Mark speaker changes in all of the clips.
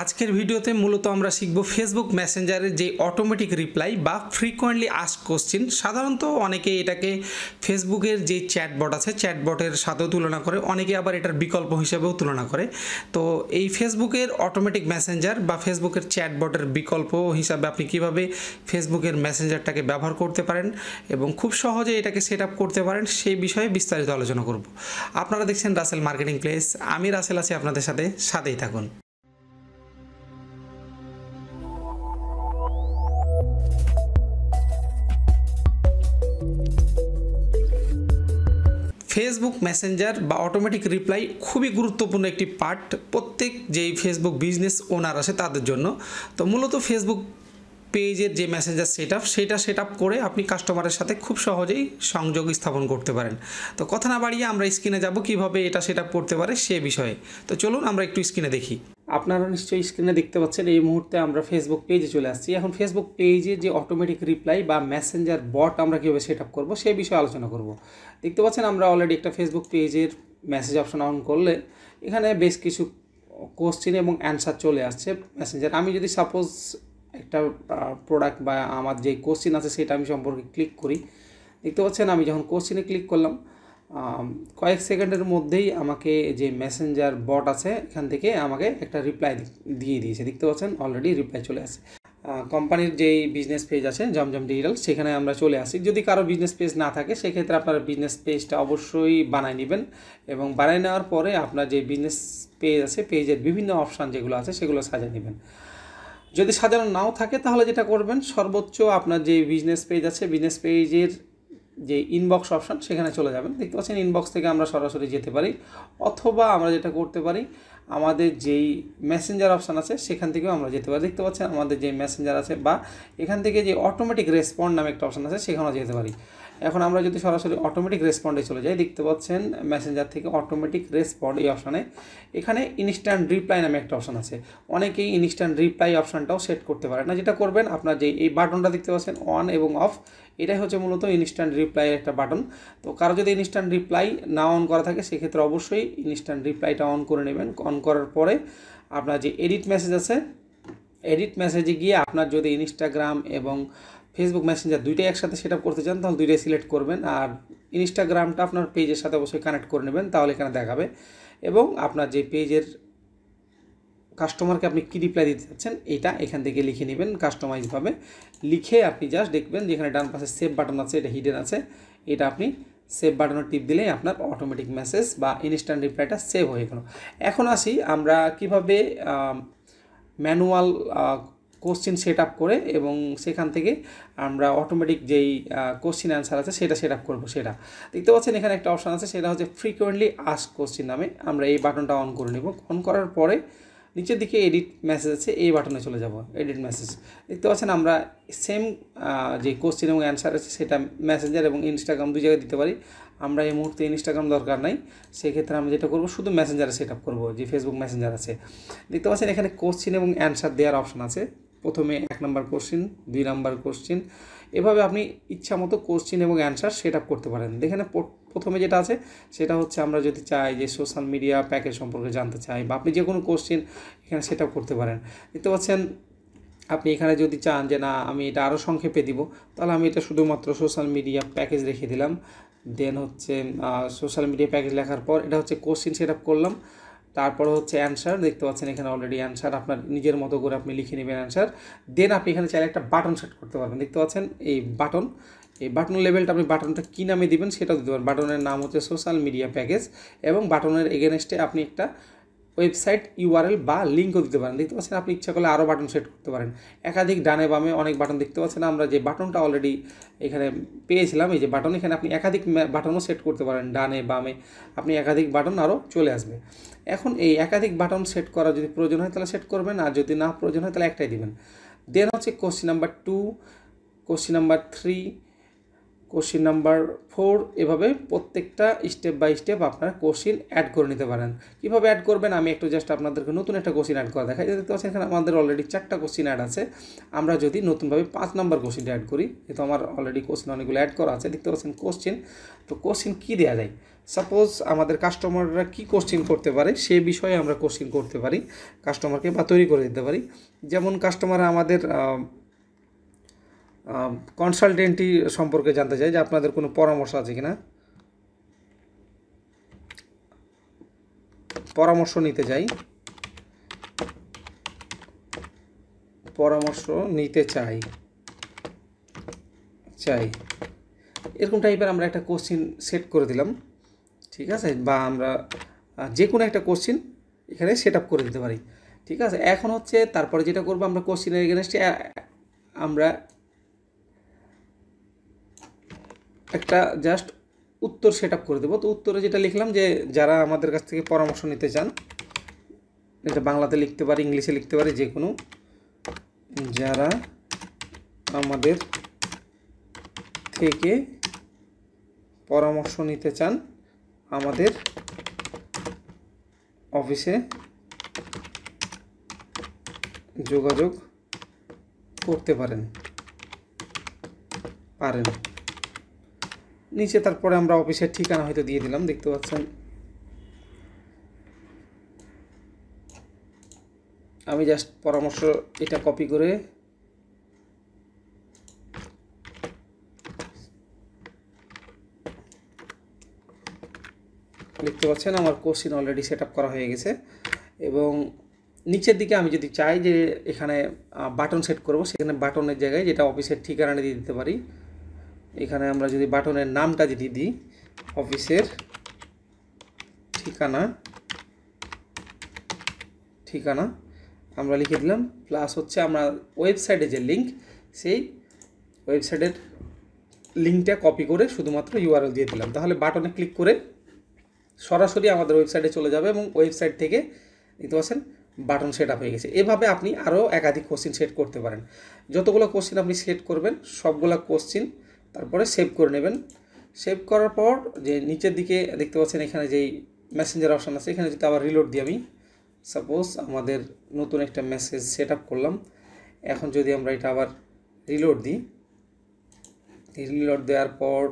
Speaker 1: আজকের ভিডিওতে মূলত আমরা শিখব ফেসবুক মেসেঞ্জারের যে অটোমেটিক রিপ্লাই বা ফ্রিকোয়েন্টলি আস্ক কোশ্চিন সাধারণত অনেকে এটাকে ফেসবুকের যে চ্যাটবট আছে চ্যাটবটের সাথেও তুলনা করে অনেকে আবার এটার বিকল্প হিসেবেও তুলনা করে তো এই ফেসবুকের অটোমেটিক মেসেঞ্জার বা ফেসবুকের চ্যাটবটের বিকল্প হিসাবে আপনি কিভাবে ফেসবুকের মেসেঞ্জারটাকে ব্যবহার করতে পারেন এবং খুব সহজে এটাকে সেট করতে পারেন সেই বিষয়ে বিস্তারিত আলোচনা করব আপনারা দেখছেন রাসেল মার্কেটিং প্লেস আমি রাসেল আছি আপনাদের সাথে সাথেই থাকুন ফেসবুক মেসেঞ্জার বা অটোমেটিক রিপ্লাই খুবই গুরুত্বপূর্ণ একটি পার্ট প্রত্যেক যেই ফেসবুক বিজনেস ওনার আছে তাদের জন্য তো মূলত ফেসবুক পেজের যে মেসেঞ্জার সেট আপ সেটা সেট আপ করে আপনি কাস্টমারের সাথে খুব সহজেই সংযোগ স্থাপন করতে পারেন তো কথা না বাড়িয়ে আমরা স্ক্রিনে যাব কিভাবে এটা সেট আপ করতে পারে সে বিষয়ে তো চলুন আমরা একটু স্ক্রিনে দেখি আপনারা নিশ্চয়ই স্ক্রিনে দেখতে পাচ্ছেন এই মুহূর্তে আমরা ফেসবুক পেজে চলে আসছি এখন ফেসবুক পেজে যে অটোমেটিক রিপ্লাই বা মেসেঞ্জার বট আমরা কীভাবে সেট আপ করবো সেই বিষয়ে আলোচনা করব দেখতে পাচ্ছেন আমরা অলরেডি একটা ফেসবুক পেজের মেসেজ অপশন অন করলে এখানে বেশ কিছু কোশ্চেন এবং অ্যান্সার চলে আসছে মেসেঞ্জার আমি যদি সাপোজ একটা প্রোডাক্ট বা আমার যে কোশ্চেন আছে সেটা আমি সম্পর্কে ক্লিক করি দেখতে পাচ্ছেন আমি যখন কোশ্চেনে ক্লিক করলাম কয়েক সেকেন্ডের মধ্যেই আমাকে যে মেসেঞ্জার বট আছে এখান থেকে আমাকে একটা রিপ্লাই দিয়ে দিয়েছে দেখতে পাচ্ছেন অলরেডি রিপ্লাই চলে আসে কোম্পানির যেই বিজনেস পেজ আছে জমজম ডিজিটাল সেখানে আমরা চলে আসি যদি কারো বিজনেস পেজ না থাকে সেক্ষেত্রে আপনার বিজনেস পেজটা অবশ্যই বানাই নেবেন এবং বানাই নেওয়ার পরে আপনার যে বিজনেস পেজ আছে পেজের বিভিন্ন অপশান যেগুলো আছে সেগুলো সাজিয়ে নেবেন যদি সাজানো নাও থাকে তাহলে যেটা করবেন সর্বোচ্চ আপনার যে বিজনেস পেজ আছে বিজনেস পেজের যে ইনবক্স অপশান সেখানে চলে যাবেন দেখতে পাচ্ছেন ইনবক্স থেকে আমরা সরাসরি যেতে পারি অথবা আমরা যেটা করতে পারি আমাদের যেই মেসেঞ্জার অপশান আছে সেখান থেকেও আমরা যেতে পারি দেখতে পাচ্ছেন আমাদের যে মেসেঞ্জার আছে বা এখান থেকে যে অটোমেটিক রেসপন্ড নামে একটা অপশান আছে সেখানেও যেতে পারি এখন আমরা যদি সরাসরি অটোমেটিক রেসপন্ডে চলে যাই দেখতে পাচ্ছেন মেসেঞ্জার থেকে অটোমেটিক রেসপন্ড এই অপশানে এখানে ইনস্ট্যান্ট রিপ্লাই নামে একটা অপশান আছে অনেকেই ইনস্ট্যান্ট রিপ্লাই অপশানটাও সেট করতে পারে না যেটা করবেন আপনার যে এই বাটনটা দেখতে পাচ্ছেন অন এবং অফ এটাই হচ্ছে মূলত ইনস্ট্যান্ট রিপ্লাইয়ের একটা বাটন তো কারো যদি ইনস্ট্যান্ট রিপ্লাই না অন করা থাকে সেক্ষেত্রে অবশ্যই ইনস্ট্যান্ট রিপ্লাইটা অন করে নেবেন অন করার পরে আপনার যে এডিট মেসেজ আছে এডিট মেসেজে গিয়ে আপনার যদি ইনস্টাগ্রাম এবং ফেসবুক মেসেঞ্জার দুইটাই একসাথে সেট করতে চান তাহলে দুইটাই সিলেক্ট করবেন আর ইনস্টাগ্রামটা আপনার পেজের সাথে অবশ্যই কানেক্ট করে নেবেন তাহলে এখানে দেখাবে এবং আপনার যে পেজের কাস্টমারকে আপনি কী রিপ্লাই দিতে চাচ্ছেন এটা এখান থেকে লিখে নেবেন কাস্টমাইজভাবে লিখে আপনি জাস্ট দেখবেন যেখানে ডান পাশে সেভ বাটন আছে এটা হিডেন আছে এটা আপনি সেভ বাটনের টিপ দিলে আপনার অটোমেটিক মেসেজ বা ইনস্ট্যান্ট রিপ্লাইটা সেভ হয়ে গেল এখন আসি আমরা কিভাবে ম্যানুয়াল কোশ্চিন সেট আপ করে এবং সেখান থেকে আমরা অটোমেটিক যেই কোশ্চিন অ্যান্সার আছে সেটা সেট আপ করবো সেটা দেখতে পাচ্ছেন এখানে একটা অপশান আছে সেটা হচ্ছে ফ্রিকোয়েন্টলি আস কোশ্চিন নামে আমরা এই বাটনটা অন করে নেব অন করার পরে নিচের দিকে এডিট মেসেজ আছে এই বাটনে চলে যাব এডিট মেসেজ দেখতে পাচ্ছেন আমরা সেম যে কোশ্চেন এবং অ্যান্সার আছে সেটা মেসেঞ্জার এবং ইনস্টাগ্রাম দুই জায়গায় দিতে পারি আমরা এই মুহূর্তে ইনস্টাগ্রাম দরকার নাই সেক্ষেত্রে আমরা যেটা করবো শুধু মেসেঞ্জারে সেট আপ করবো যে ফেসবুক মেসেঞ্জার আছে দেখতে পাচ্ছেন এখানে কোশ্চেন এবং অ্যান্সার দেওয়ার অপশন আছে প্রথমে এক নম্বর কোশ্চিন দুই নম্বর কোশ্চিন এভাবে আপনি ইচ্ছা মতো কোশ্চিন এবং অ্যান্সার সেট আপ করতে পারেন দেখেন প্রথমে যেটা আছে সেটা হচ্ছে আমরা যদি চাই যে সোশ্যাল মিডিয়া প্যাকেজ সম্পর্কে জানতে চাই বা আপনি যে কোনো কোশ্চিন এখানে সেট আপ করতে পারেন দেখতে পাচ্ছেন আপনি এখানে যদি চান যে না আমি এটা আরও সংক্ষেপে দিব তাহলে আমি এটা শুধুমাত্র সোশ্যাল মিডিয়া প্যাকেজ রেখে দিলাম দেন হচ্ছে সোশ্যাল মিডিয়া প্যাকেজ লেখার পর এটা হচ্ছে কোশ্চিন সেট আপ করলাম তারপরে হচ্ছে অ্যান্সার দেখতে পাচ্ছেন এখানে অলরেডি অ্যান্সার আপনার নিজের মতো করে আপনি লিখে নেবেন অ্যান্সার দেন আপনি এখানে চাইলে একটা বাটন সেট করতে পারবেন দেখতে পাচ্ছেন এই বাটন এই বাটন লেভেলটা আপনি বাটনটা কী নামে দিবেন সেটাও দিতে পারেন বাটনের নাম হচ্ছে সোশ্যাল মিডিয়া প্যাকেজ এবং বাটনের এগেনস্টে আপনি একটা ওয়েবসাইট ইউআরএল বা লিঙ্কও দিতে পারেন দেখতে পাচ্ছেন আপনি ইচ্ছা করলে আরও বাটন সেট করতে পারেন একাধিক ডানে বামে অনেক বাটন দেখতে পাচ্ছেন আমরা যে বাটনটা অলরেডি এখানে পেয়েছিলাম এই যে বাটন এখানে আপনি একাধিক বাটনও সেট করতে পারেন ডানে বামে আপনি একাধিক বাটন আরও চলে আসবে এখন এই একাধিক বাটন সেট করা যদি প্রয়োজন হয় তাহলে সেট করবেন আর যদি না প্রয়োজন হয় তাহলে একটাই দেবেন দেন হচ্ছে question number two question number three question number four এভাবে প্রত্যেকটা স্টেপ বাই স্টেপ আপনার কোশ্চিন অ্যাড করে নিতে পারেন কীভাবে অ্যাড করবেন আমি একটু জাস্ট আপনাদেরকে নতুন একটা কোশ্চিন অ্যাড করা দেখাই দেখতে পাচ্ছেন এখানে আমাদের অলরেডি চারটা কোশ্চিন অ্যাড আছে আমরা যদি নতুনভাবে পাঁচ নম্বর কোশ্চিনটা অ্যাড করি যেহেতু আমার অলরেডি কোশ্চিন অনেকগুলো অ্যাড করা আছে দেখতে পাচ্ছেন কোশ্চিন তো কোশ্চিন কী দেওয়া যায় সাপোজ আমাদের কাস্টমাররা কি কোশ্চিন করতে পারে সে বিষয়ে আমরা কোশ্চিন করতে পারি কাস্টমারকে বা তৈরি করে দিতে পারি যেমন কাস্টমার আমাদের কনসালটেন্টি সম্পর্কে জানতে চাই যে আপনাদের কোনো পরামর্শ আছে কি না পরামর্শ নিতে চাই পরামর্শ নিতে চাই চাই এরকম টাইপের আমরা একটা কোশ্চিন সেট করে দিলাম ঠিক আছে বা আমরা যে কোনো একটা কোশ্চিন এখানে সেট আপ করে দিতে পারি ঠিক আছে এখন হচ্ছে তারপরে যেটা করবো আমরা কোশ্চিনের এগেনস্টে আমরা একটা জাস্ট উত্তর সেট করে দেবো তো উত্তরে যেটা লিখলাম যে যারা আমাদের কাছ থেকে পরামর্শ নিতে চান এটা বাংলাতে লিখতে পারে ইংলিশে লিখতে পারে যে কোনো যারা আমাদের থেকে পরামর্শ নিতে চান আমাদের অফিসে যোগাযোগ করতে পারেন পারেন নিচে তারপরে আমরা অফিসের ঠিকানা হয়তো দিয়ে দিলাম দেখতে পাচ্ছেন আমি জাস্ট পরামর্শ এটা কপি করে দেখতে পাচ্ছেন আমার কোশ্চিন অলরেডি সেট করা হয়ে গেছে এবং নিচের দিকে আমি যদি চাই যে এখানে বাটন সেট করব সেখানে বাটনের জায়গায় যেটা অফিসের ঠিকানা দিয়ে দিতে পারি এখানে আমরা যদি বাটনের নামটা যদি দিই অফিসের ঠিকানা ঠিকানা আমরা লিখে দিলাম প্লাস হচ্ছে আমরা ওয়েবসাইটে যে লিঙ্ক সেই ওয়েবসাইটের লিঙ্কটা কপি করে শুধুমাত্র ইউআরএল দিয়ে দিলাম তাহলে বাটনে ক্লিক করে সরাসরি আমাদের ওয়েবসাইটে চলে যাবে এবং ওয়েবসাইট থেকে দেখতে পাচ্ছেন বাটন সেট আপ হয়ে গেছে এভাবে আপনি আরও একাধিক কোশ্চিন সেট করতে পারেন যতগুলো কোশ্চিন আপনি সেট করবেন সবগুলো কোশ্চিন তারপরে সেভ করে নেবেন সেভ করার পর যে নিচের দিকে দেখতে পাচ্ছেন এখানে যেই মেসেঞ্জার অপশান আছে এখানে যদি আবার রিলোড দিই আমি সাপোজ আমাদের নতুন একটা মেসেজ সেট করলাম এখন যদি আমরা এটা আবার রিলোড দিই রিলোড দেওয়ার পর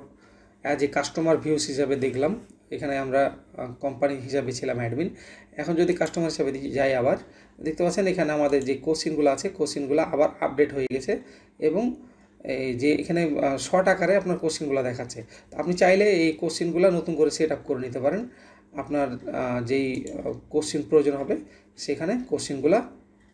Speaker 1: অ্যাজ এ কাস্টমার ভিউস হিসাবে দেখলাম এখানে আমরা কোম্পানি হিসাবে ছিলাম অ্যাডমিন এখন যদি কাস্টমার হিসাবে যাই আবার দেখতে পাচ্ছেন এখানে আমাদের যে কোশ্চিনগুলো আছে কোশ্চিনগুলো আবার আপডেট হয়ে গেছে এবং এই যে এখানে শর্ট আকারে আপনার কোশ্চেনগুলো দেখাচ্ছে আপনি চাইলে এই কোশ্চেনগুলো নতুন করে সেট আপ করে নিতে পারেন আপনার যেই কোশ্চেন প্রয়োজন হবে সেখানে কোশ্চেনগুলো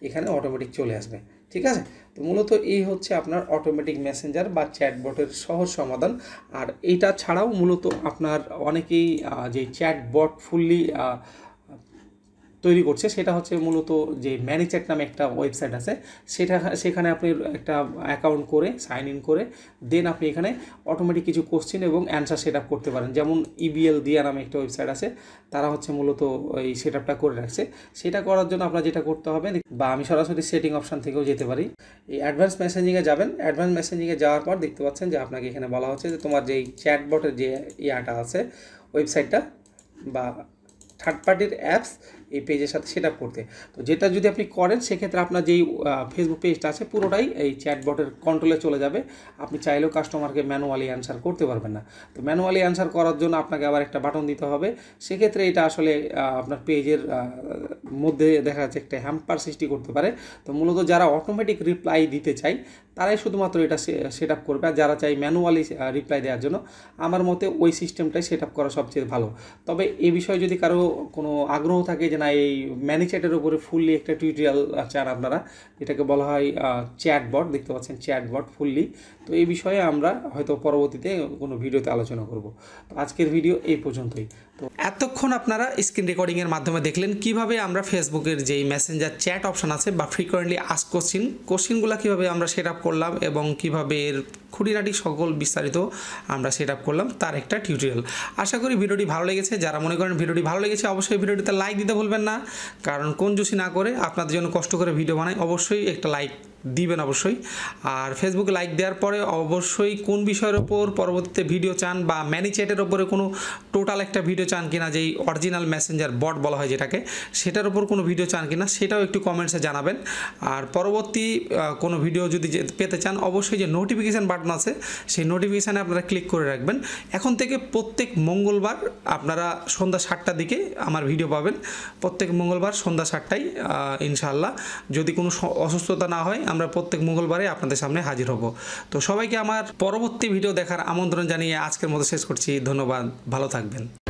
Speaker 1: এখানে অটোমেটিক চলে আসবে ঠিক আছে তো মূলত এই হচ্ছে আপনার অটোমেটিক মেসেঞ্জার বা চ্যাটবটের সহজ সমাধান আর এইটা ছাড়াও মূলত আপনার অনেকেই যে চ্যাটবট ফুললি তৈরি করছে সেটা হচ্ছে মূলত যে ম্যানিচ্যাট নামে একটা ওয়েবসাইট আছে সেটা সেখানে আপনি একটা অ্যাকাউন্ট করে সাইন ইন করে দেন আপনি এখানে অটোমেটিক কিছু কোশ্চেন এবং অ্যান্সার সেট আপ করতে পারেন যেমন ইবিএল e দিয়া নামে একটা ওয়েবসাইট আছে তারা হচ্ছে মূলত এই সেট আপটা করে রাখছে সেটা করার জন্য আপনার যেটা করতে হবে বা আমি সরাসরি সেটিং অপশান থেকেও যেতে পারি এই অ্যাডভান্স মেসেঞ্জিংয়ে যাবেন অ্যাডভান্স মেসেঞ্জিংয়ে যাওয়ার পর দেখতে পাচ্ছেন যে আপনাকে এখানে বলা হচ্ছে যে তোমার যে চ্যাটবটের যে ইয়াটা আছে ওয়েবসাইটটা বা থার্ড পার্টির অ্যাপস এই পেজের সাথে সেট আপ করতে তো যেটা যদি আপনি করেন সেক্ষেত্রে আপনার যেই ফেসবুক পেজটা আছে পুরোটাই এই চ্যাটবটের কন্ট্রোলে চলে যাবে আপনি চাইলেও কাস্টমারকে ম্যানুয়ালি অ্যান্সার করতে পারবেন না তো ম্যানুয়ালি অ্যান্সার করার জন্য আপনাকে আবার একটা বাটন দিতে হবে সেক্ষেত্রে এটা আসলে আপনার পেজের মধ্যে দেখা যাচ্ছে একটা হ্যাম্পার সৃষ্টি করতে পারে তো মূলত যারা অটোমেটিক রিপ্লাই দিতে চায় তারাই শুধুমাত্র এটা সেট আপ করবে আর যারা চাই ম্যানুয়ালি রিপ্লাই দেওয়ার জন্য আমার মতে ওই সিস্টেমটাই সেট আপ করা সবচেয়ে ভালো তবে এ বিষয়ে যদি কারো কোনো আগ্রহ থাকে যে না এই ম্যানি চ্যাটের উপরে ফুললি একটা টিউটোরিয়াল চান আপনারা যেটাকে বলা হয় চ্যাটবট দেখতে পাচ্ছেন চ্যাটবট ফুললি তো এই বিষয়ে আমরা হয়তো পরবর্তীতে কোনো ভিডিওতে আলোচনা করব তো আজকের ভিডিও এই পর্যন্তই তো এতক্ষণ আপনারা স্ক্রিন রেকর্ডিংয়ের মাধ্যমে দেখলেন কিভাবে আমরা ফেসবুকের যেই মেসেঞ্জার চ্যাট অপশান আছে বা ফ্রিকোয়েন্টলি আস কোশ্চিন কোশ্চিনগুলো কীভাবে আমরা সেট আপ করলাম এবং কিভাবে এর খুঁটিনাটি সকল বিস্তারিত আমরা সেট আপ করলাম তার একটা টিউটোরিয়াল আশা করি ভিডিওটি ভালো লেগেছে যারা মনে করেন ভিডিওটি ভালো লেগেছে অবশ্যই ভিডিওটিতে লাইক দিতে ভুলবেন না কারণ কোন জুসি না করে আপনাদের জন্য কষ্ট করে ভিডিও বানাই অবশ্যই একটা লাইক দিবেন অবশ্যই আর ফেসবুকে লাইক দেওয়ার পরে অবশ্যই কোন বিষয়ের ওপর পরবর্তীতে ভিডিও চান বা ম্যানি চ্যাটের ওপরে কোনো টোটাল একটা ভিডিও চান কিনা যেই অরিজিনাল ম্যাসেঞ্জার বট বলা হয় যেটাকে সেটার ওপর কোনো ভিডিও চান কিনা সেটাও একটু কমেন্টসে জানাবেন আর পরবর্তী কোনো ভিডিও যদি পেতে চান অবশ্যই যে নোটিফিকেশান বাটন আছে সেই নোটিফিকেশানে আপনারা ক্লিক করে রাখবেন এখন থেকে প্রত্যেক মঙ্গলবার আপনারা সন্ধ্যা সাতটার দিকে আমার ভিডিও পাবেন প্রত্যেক মঙ্গলবার সন্ধ্যা সাতটায় ইনশাল্লাহ যদি কোনো অসুস্থতা না হয় আমরা প্রত্যেক মঙ্গলবারে আপনাদের সামনে হাজির হব তো সবাইকে আমার পরবর্তী ভিডিও দেখার আমন্ত্রণ জানিয়ে আজকের মতো শেষ করছি ধন্যবাদ ভালো থাকবেন